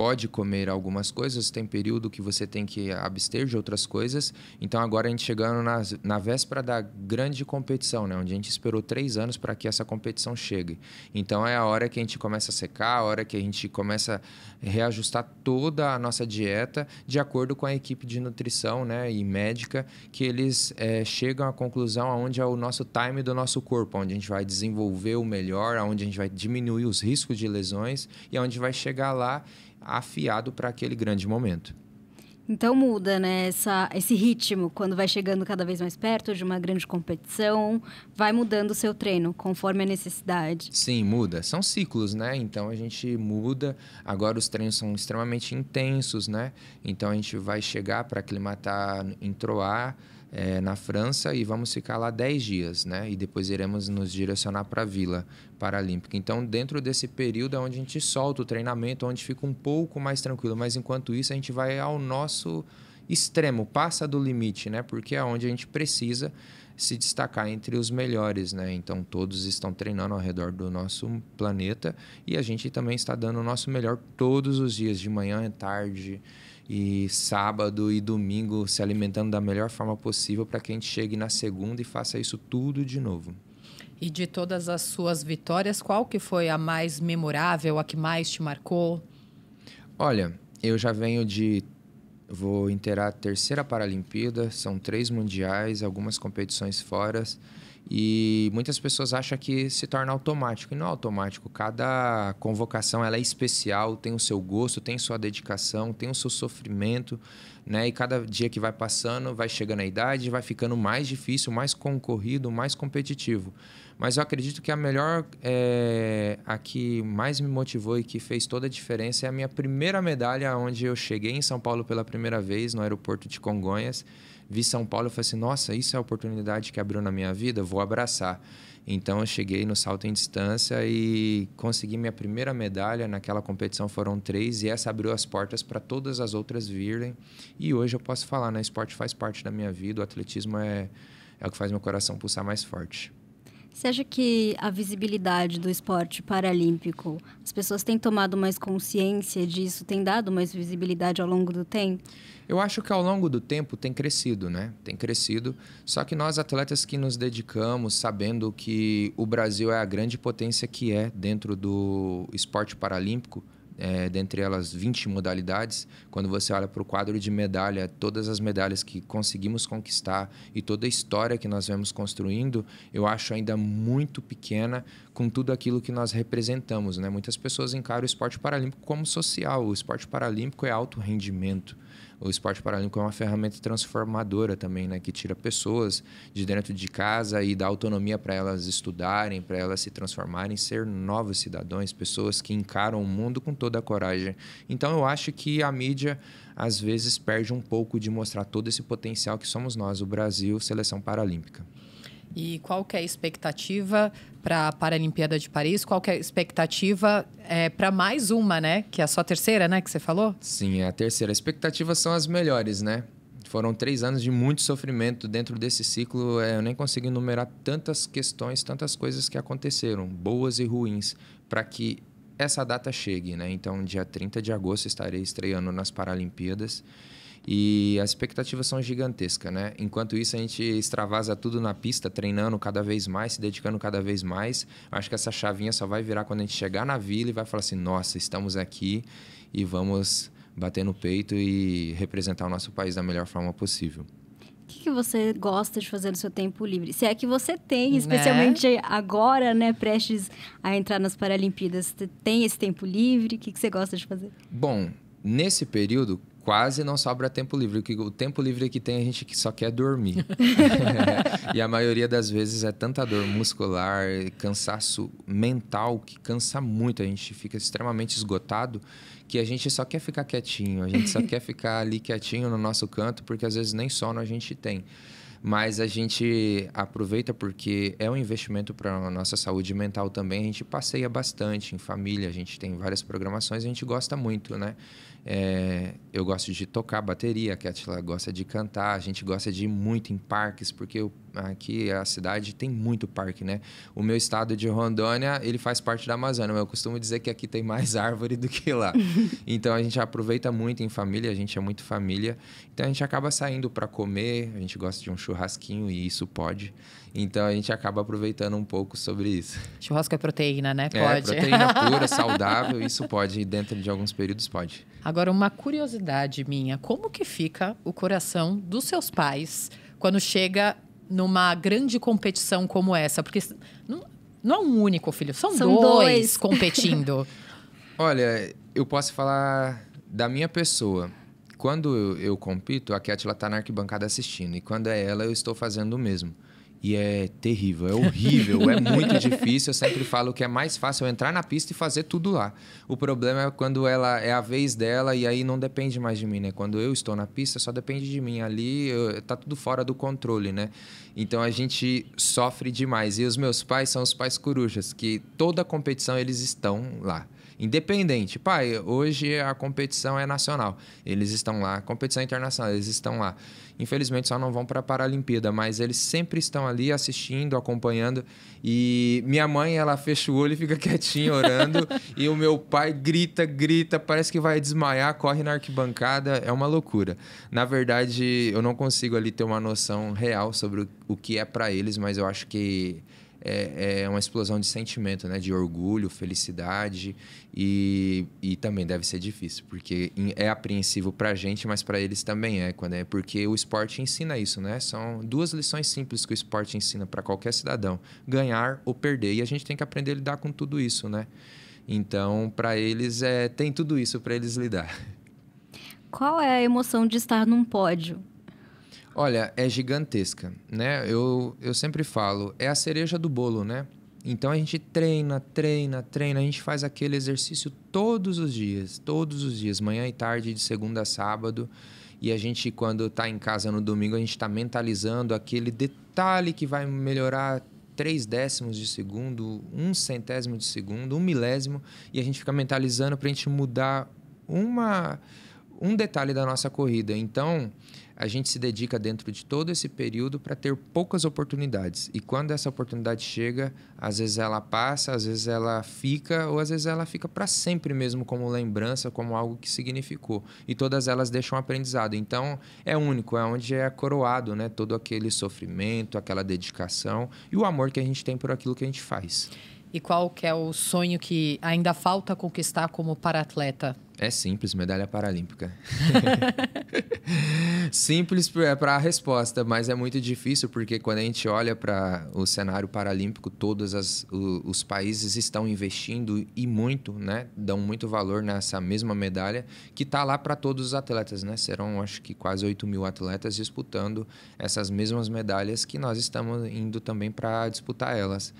pode comer algumas coisas, tem período que você tem que abster de outras coisas. Então, agora a gente chegando na, na véspera da grande competição, né? onde a gente esperou três anos para que essa competição chegue. Então, é a hora que a gente começa a secar, a hora que a gente começa a reajustar toda a nossa dieta de acordo com a equipe de nutrição né? e médica, que eles é, chegam à conclusão aonde é o nosso time do nosso corpo, onde a gente vai desenvolver o melhor, aonde a gente vai diminuir os riscos de lesões e aonde vai chegar lá afiado para aquele grande momento. Então muda, né, essa, esse ritmo quando vai chegando cada vez mais perto de uma grande competição, vai mudando o seu treino conforme a necessidade. Sim, muda. São ciclos, né? Então a gente muda. Agora os treinos são extremamente intensos, né? Então a gente vai chegar para aclimatar, entroar é, na França e vamos ficar lá 10 dias, né? E depois iremos nos direcionar para a Vila Paralímpica. Então, dentro desse período é onde a gente solta o treinamento, onde fica um pouco mais tranquilo, mas enquanto isso a gente vai ao nosso extremo, passa do limite, né? Porque é onde a gente precisa se destacar entre os melhores, né? Então todos estão treinando ao redor do nosso planeta e a gente também está dando o nosso melhor todos os dias, de manhã, tarde, e sábado e domingo se alimentando da melhor forma possível para que a gente chegue na segunda e faça isso tudo de novo. E de todas as suas vitórias, qual que foi a mais memorável, a que mais te marcou? Olha, eu já venho de vou inteirar a terceira Paralimpíada, são três mundiais, algumas competições fora. E muitas pessoas acham que se torna automático. E não é automático. Cada convocação ela é especial, tem o seu gosto, tem sua dedicação, tem o seu sofrimento. Né? E cada dia que vai passando, vai chegando a idade, vai ficando mais difícil, mais concorrido, mais competitivo. Mas eu acredito que a melhor, é, a que mais me motivou e que fez toda a diferença é a minha primeira medalha, onde eu cheguei em São Paulo pela primeira vez, no aeroporto de Congonhas. Vi São Paulo e falei assim: nossa, isso é a oportunidade que abriu na minha vida, vou abraçar. Então eu cheguei no salto em distância e consegui minha primeira medalha. Naquela competição foram três e essa abriu as portas para todas as outras virem. E hoje eu posso falar, né? Esporte faz parte da minha vida, o atletismo é, é o que faz meu coração pulsar mais forte. Você acha que a visibilidade do esporte paralímpico, as pessoas têm tomado mais consciência disso, têm dado mais visibilidade ao longo do tempo? Eu acho que ao longo do tempo tem crescido, né? Tem crescido. Só que nós atletas que nos dedicamos, sabendo que o Brasil é a grande potência que é dentro do esporte paralímpico, é, dentre elas 20 modalidades. Quando você olha para o quadro de medalha, todas as medalhas que conseguimos conquistar e toda a história que nós vemos construindo, eu acho ainda muito pequena com tudo aquilo que nós representamos. Né? Muitas pessoas encaram o esporte paralímpico como social. O esporte paralímpico é alto rendimento o esporte paralímpico é uma ferramenta transformadora também, né? Que tira pessoas de dentro de casa e dá autonomia para elas estudarem, para elas se transformarem, ser novos cidadãos, pessoas que encaram o mundo com todo toda a coragem. Então eu acho que a mídia às vezes perde um pouco de mostrar todo esse potencial que somos nós, o Brasil, seleção paralímpica. E qual que é a expectativa para a Paralimpíada de Paris? Qual que é a expectativa é, para mais uma, né? Que é a sua terceira, né? Que você falou? Sim, é a terceira. Expectativas são as melhores, né? Foram três anos de muito sofrimento dentro desse ciclo. É, eu nem consigo enumerar tantas questões, tantas coisas que aconteceram, boas e ruins, para que essa data chegue, né? Então, dia 30 de agosto estarei estreando nas Paralimpíadas e as expectativas são gigantescas, né? Enquanto isso, a gente extravasa tudo na pista, treinando cada vez mais, se dedicando cada vez mais. Acho que essa chavinha só vai virar quando a gente chegar na vila e vai falar assim: nossa, estamos aqui e vamos bater no peito e representar o nosso país da melhor forma possível que, que você gosta de fazer no seu tempo livre? Se é que você tem, né? especialmente né? agora, né, prestes a entrar nas Paralimpíadas, tem esse tempo livre? O que, que você gosta de fazer? Bom, nesse período, quase não sobra tempo livre. O tempo livre que tem, a gente só quer dormir. e a maioria das vezes é tanta dor muscular, cansaço mental, que cansa muito. A gente fica extremamente esgotado, que a gente só quer ficar quietinho. A gente só quer ficar ali quietinho no nosso canto, porque às vezes nem sono a gente tem. Mas a gente aproveita porque é um investimento para a nossa saúde mental também. A gente passeia bastante em família, a gente tem várias programações, a gente gosta muito, né? É, eu gosto de tocar bateria, a Ketla gosta de cantar, a gente gosta de ir muito em parques, porque o Aqui a cidade tem muito parque, né? O meu estado de Rondônia, ele faz parte da Amazônia, mas eu costumo dizer que aqui tem mais árvore do que lá. então a gente aproveita muito em família, a gente é muito família. Então a gente acaba saindo para comer, a gente gosta de um churrasquinho e isso pode. Então a gente acaba aproveitando um pouco sobre isso. Churrasco é proteína, né? É, pode. É, proteína pura, saudável, isso pode, dentro de alguns períodos pode. Agora, uma curiosidade minha: como que fica o coração dos seus pais quando chega numa grande competição como essa? Porque não, não é um único filho, são, são dois, dois competindo. Olha, eu posso falar da minha pessoa. Quando eu, eu compito, a Cat ela tá na arquibancada assistindo. E quando é ela, eu estou fazendo o mesmo. E é terrível, é horrível, é muito difícil. Eu sempre falo que é mais fácil eu entrar na pista e fazer tudo lá. O problema é quando ela é a vez dela e aí não depende mais de mim, né? Quando eu estou na pista, só depende de mim. Ali eu, tá tudo fora do controle, né? Então a gente sofre demais. E os meus pais são os pais corujas, que toda competição eles estão lá. Independente. Pai, hoje a competição é nacional. Eles estão lá. Competição internacional, eles estão lá. Infelizmente só não vão para a Paralimpíada, mas eles sempre estão ali assistindo, acompanhando. E minha mãe, ela fecha o olho e fica quietinha orando. e o meu pai grita, grita, parece que vai desmaiar, corre na arquibancada. É uma loucura. Na verdade, eu não consigo ali ter uma noção real sobre o o que é para eles, mas eu acho que é, é, uma explosão de sentimento, né? De orgulho, felicidade e, e também deve ser difícil, porque é apreensivo para a gente, mas para eles também é, quando é, porque o esporte ensina isso, né? São duas lições simples que o esporte ensina para qualquer cidadão: ganhar ou perder, e a gente tem que aprender a lidar com tudo isso, né? Então, para eles é tem tudo isso para eles lidar. Qual é a emoção de estar num pódio? Olha, é gigantesca, né? Eu, eu sempre falo, é a cereja do bolo, né? Então a gente treina, treina, treina, a gente faz aquele exercício todos os dias, todos os dias, manhã e tarde, de segunda a sábado. E a gente, quando está em casa no domingo, a gente está mentalizando aquele detalhe que vai melhorar três décimos de segundo, um centésimo de segundo, um milésimo, e a gente fica mentalizando para a gente mudar uma, um detalhe da nossa corrida. Então, a gente se dedica dentro de todo esse período para ter poucas oportunidades. E quando essa oportunidade chega, às vezes ela passa, às vezes ela fica, ou às vezes ela fica para sempre mesmo como lembrança, como algo que significou. E todas elas deixam um aprendizado. Então, é único, é onde é coroado, né, todo aquele sofrimento, aquela dedicação e o amor que a gente tem por aquilo que a gente faz. E qual que é o sonho que ainda falta conquistar como para-atleta? É simples, medalha paralímpica. simples é para a resposta, mas é muito difícil porque quando a gente olha para o cenário paralímpico, todos as, o, os países estão investindo e muito, né? Dão muito valor nessa mesma medalha que está lá para todos os atletas, né? Serão, acho que, quase 8 mil atletas disputando essas mesmas medalhas que nós estamos indo também para disputar elas.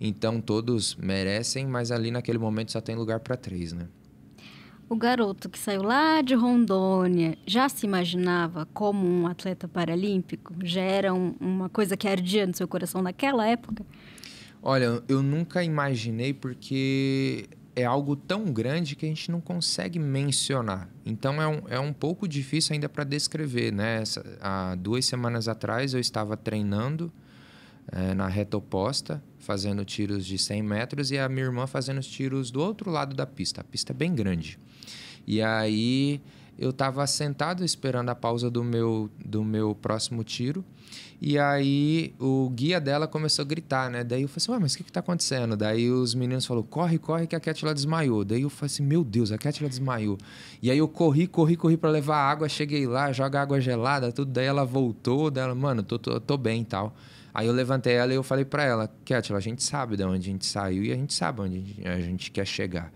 Então todos merecem, mas ali naquele momento só tem lugar para três, né? O garoto que saiu lá de Rondônia já se imaginava como um atleta paralímpico? Já era um, uma coisa que ardia no seu coração naquela época? Olha, eu nunca imaginei porque é algo tão grande que a gente não consegue mencionar. Então é um, é um pouco difícil ainda para descrever, né? Essa, há duas semanas atrás eu estava treinando é, na reta oposta fazendo tiros de 100 metros e a minha irmã fazendo os tiros do outro lado da pista. A pista é bem grande. E aí eu estava sentado esperando a pausa do meu, do meu próximo tiro. E aí o guia dela começou a gritar, né? Daí eu falei assim, ué, mas o que, que tá acontecendo? Daí os meninos falaram, corre, corre, que a Ketila desmaiou. Daí eu falei assim, meu Deus, a Ketila desmaiou. E aí eu corri, corri, corri para levar água, cheguei lá, joga água gelada, tudo. Daí ela voltou, daí ela, mano, tô, tô, tô bem e tal. Aí eu levantei ela e eu falei para ela, Ketila, a gente sabe de onde a gente saiu e a gente sabe onde a gente quer chegar.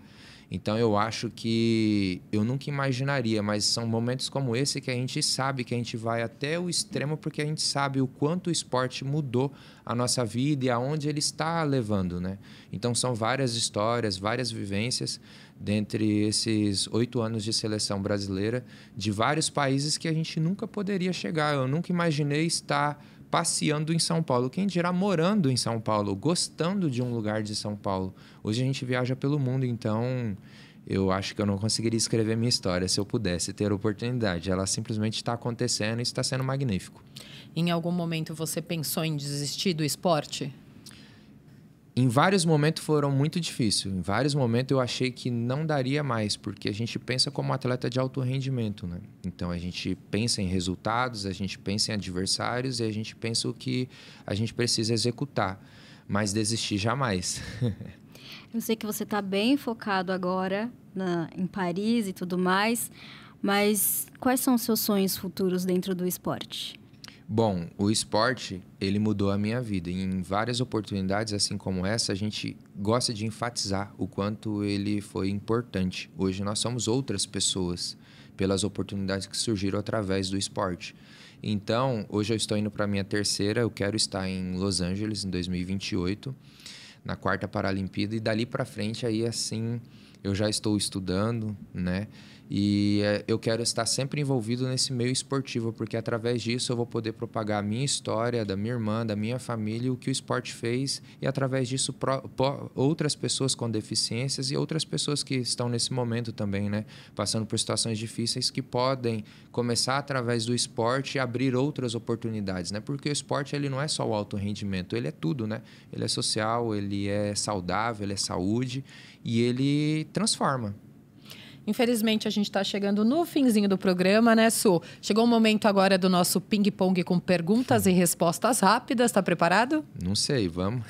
Então eu acho que eu nunca imaginaria, mas são momentos como esse que a gente sabe que a gente vai até o extremo porque a gente sabe o quanto o esporte mudou a nossa vida e aonde ele está levando, né? Então são várias histórias, várias vivências dentre esses oito anos de seleção brasileira de vários países que a gente nunca poderia chegar. Eu nunca imaginei estar passeando em São Paulo, quem dirá morando em São Paulo, gostando de um lugar de São Paulo. Hoje a gente viaja pelo mundo, então eu acho que eu não conseguiria escrever minha história se eu pudesse ter a oportunidade. Ela simplesmente está acontecendo e está sendo magnífico. Em algum momento você pensou em desistir do esporte? em vários momentos foram muito difíceis. Em vários momentos eu achei que não daria mais, porque a gente pensa como atleta de alto rendimento, né? Então a gente pensa em resultados, a gente pensa em adversários e a gente pensa o que a gente precisa executar, mas desistir jamais. eu sei que você está bem focado agora na, em Paris e tudo mais, mas quais são os seus sonhos futuros dentro do esporte? Bom, o esporte, ele mudou a minha vida. Em várias oportunidades, assim como essa, a gente gosta de enfatizar o quanto ele foi importante. Hoje nós somos outras pessoas pelas oportunidades que surgiram através do esporte. Então, hoje eu estou indo para minha terceira, eu quero estar em Los Angeles em 2028, na quarta Paralimpíada e dali para frente aí assim, eu já estou estudando, né? E eh, eu quero estar sempre envolvido nesse meio esportivo, porque através disso eu vou poder propagar a minha história, da minha irmã, da minha família, o que o esporte fez, e através disso pro, pro, outras pessoas com deficiências e outras pessoas que estão nesse momento também, né? Passando por situações difíceis que podem começar através do esporte e abrir outras oportunidades, né? Porque o esporte ele não é só o alto rendimento, ele é tudo, né? Ele é social, ele é saudável, ele é saúde e ele transforma. Infelizmente, a gente está chegando no finzinho do programa, né, Su? Chegou o momento agora do nosso ping-pong com perguntas e respostas rápidas. Está preparado? Não sei, vamos.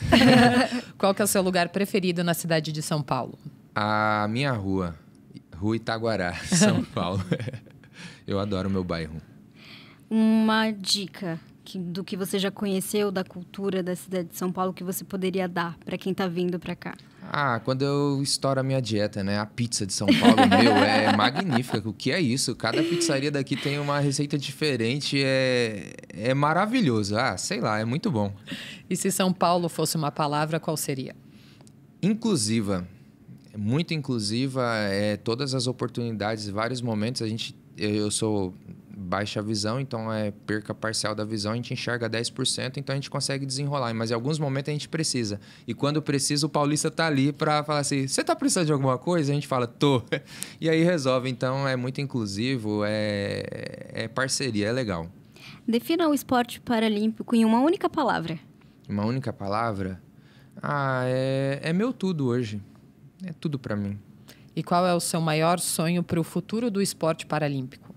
Qual que é o seu lugar preferido na cidade de São Paulo? A minha rua, Rua Itaguará, São Paulo. Eu adoro meu bairro. Uma dica que, do que você já conheceu da cultura da cidade de São Paulo que você poderia dar para quem está vindo para cá? Ah, quando eu estouro a minha dieta, né? A pizza de São Paulo, meu, é magnífica. O que é isso? Cada pizzaria daqui tem uma receita diferente. É, é maravilhoso. Ah, sei lá, é muito bom. E se São Paulo fosse uma palavra, qual seria? Inclusiva. Muito inclusiva. É, todas as oportunidades, vários momentos. A gente, eu sou baixa visão, então é perca parcial da visão, a gente enxerga 10%, então a gente consegue desenrolar. Mas em alguns momentos a gente precisa. E quando precisa, o paulista tá ali para falar assim: você tá precisando de alguma coisa? A gente fala, tô. E aí resolve. Então é muito inclusivo, é, é parceria, é legal. Defina o esporte paralímpico em uma única palavra. Uma única palavra? Ah, é, é meu tudo hoje. É tudo para mim. E qual é o seu maior sonho para o futuro do esporte paralímpico?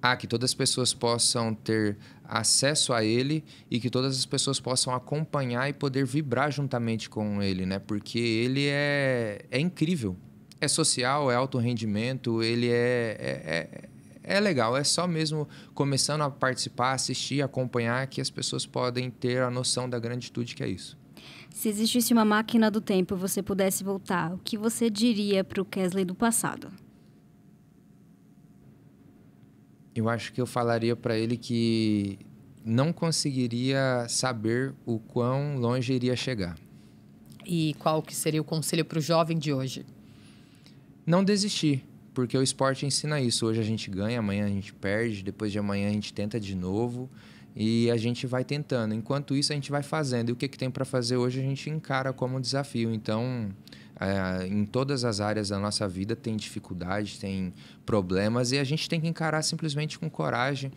Ah, que todas as pessoas possam ter acesso a ele e que todas as pessoas possam acompanhar e poder vibrar juntamente com ele, né? Porque ele é, é incrível. É social, é alto rendimento, ele é, é, é, é legal. É só mesmo começando a participar, assistir, acompanhar que as pessoas podem ter a noção da granditude que é isso. Se existisse uma máquina do tempo e você pudesse voltar, o que você diria para o Kesley do passado? eu acho que eu falaria para ele que não conseguiria saber o quão longe iria chegar. E qual que seria o conselho para o jovem de hoje? Não desistir, porque o esporte ensina isso. Hoje a gente ganha, amanhã a gente perde, depois de amanhã a gente tenta de novo e a gente vai tentando. Enquanto isso a gente vai fazendo. E o que, que tem para fazer hoje a gente encara como um desafio. Então é, em todas as áreas da nossa vida tem dificuldade, tem problemas e a gente tem que encarar simplesmente com coragem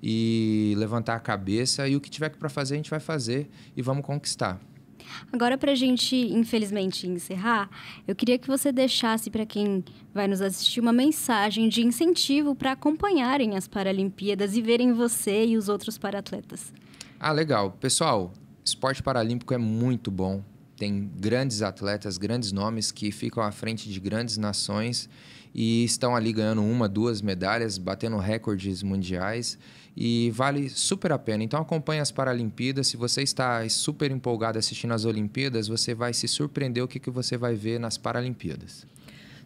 e levantar a cabeça e o que tiver para fazer a gente vai fazer e vamos conquistar. Agora, para a gente, infelizmente, encerrar, eu queria que você deixasse para quem vai nos assistir uma mensagem de incentivo para acompanharem as Paralimpíadas e verem você e os outros paraatletas. Ah, legal. Pessoal, esporte paralímpico é muito bom tem grandes atletas, grandes nomes que ficam à frente de grandes nações e estão ali ganhando uma, duas medalhas, batendo recordes mundiais e vale super a pena. Então acompanhe as Paralimpíadas. Se você está super empolgado assistindo as Olimpíadas, você vai se surpreender o que, que você vai ver nas Paralimpíadas.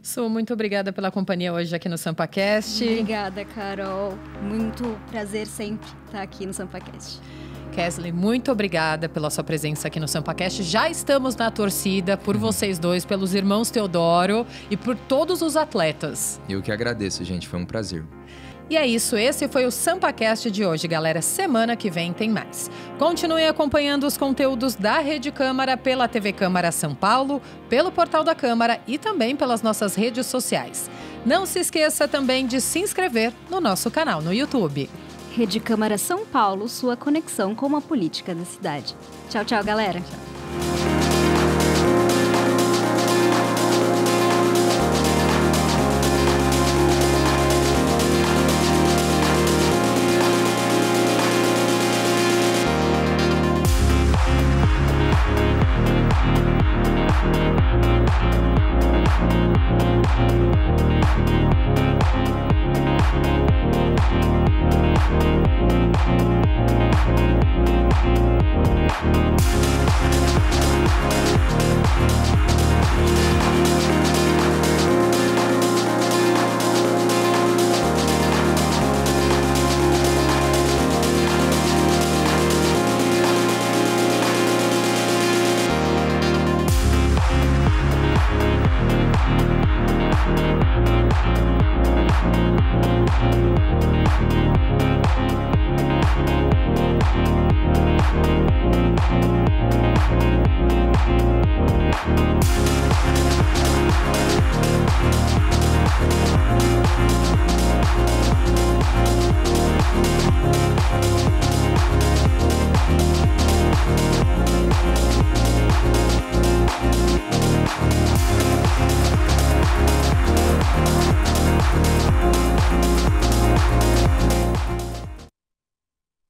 Sou muito obrigada pela companhia hoje aqui no SampaCast. Obrigada, Carol. Muito prazer sempre estar aqui no SampaCast. Kesley, muito obrigada pela sua presença aqui no SampaCast. Já estamos na torcida por uhum. vocês dois, pelos irmãos Teodoro e por todos os atletas. Eu que agradeço, gente. Foi um prazer. E é isso, esse foi o SampaCast de hoje, galera. Semana que vem tem mais. Continue acompanhando os conteúdos da Rede Câmara pela TV Câmara São Paulo, pelo portal da Câmara e também pelas nossas redes sociais. Não se esqueça também de se inscrever no nosso canal no YouTube. Rede Câmara São Paulo, sua conexão com a política da cidade. Tchau, tchau, galera. Tchau.